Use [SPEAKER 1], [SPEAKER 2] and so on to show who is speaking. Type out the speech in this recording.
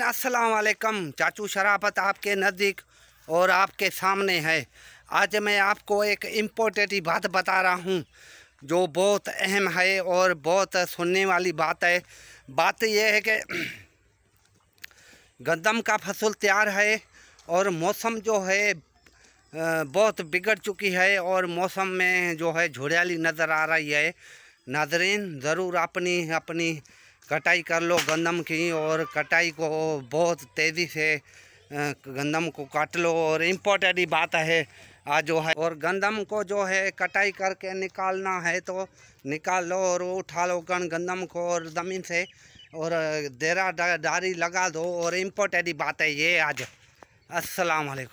[SPEAKER 1] नाजरीन अस्सलाम वालेकुम चाचू शराफत आपके नज़दीक और आपके सामने है आज मैं आपको एक इम्पोर्टेंट बात बता रहा हूँ जो बहुत अहम है और बहुत सुनने वाली बात है बात यह है कि गंदम का फसल तैयार है और मौसम जो है बहुत बिगड़ चुकी है और मौसम में जो है झुड़ियाली नज़र आ रही है नाजरीन ज़रूर अपनी अपनी कटाई कर लो गंदम की और कटाई को बहुत तेज़ी से गंदम को काट लो और इम्पोर्टेंट ही बात है आज जो है और गंदम को जो है कटाई करके निकालना है तो निकाल लो और उठा लो कण गंदम को और ज़मीन से और देरा डारी लगा दो और इम्पोर्टेंट ही बात है ये आज असलकुम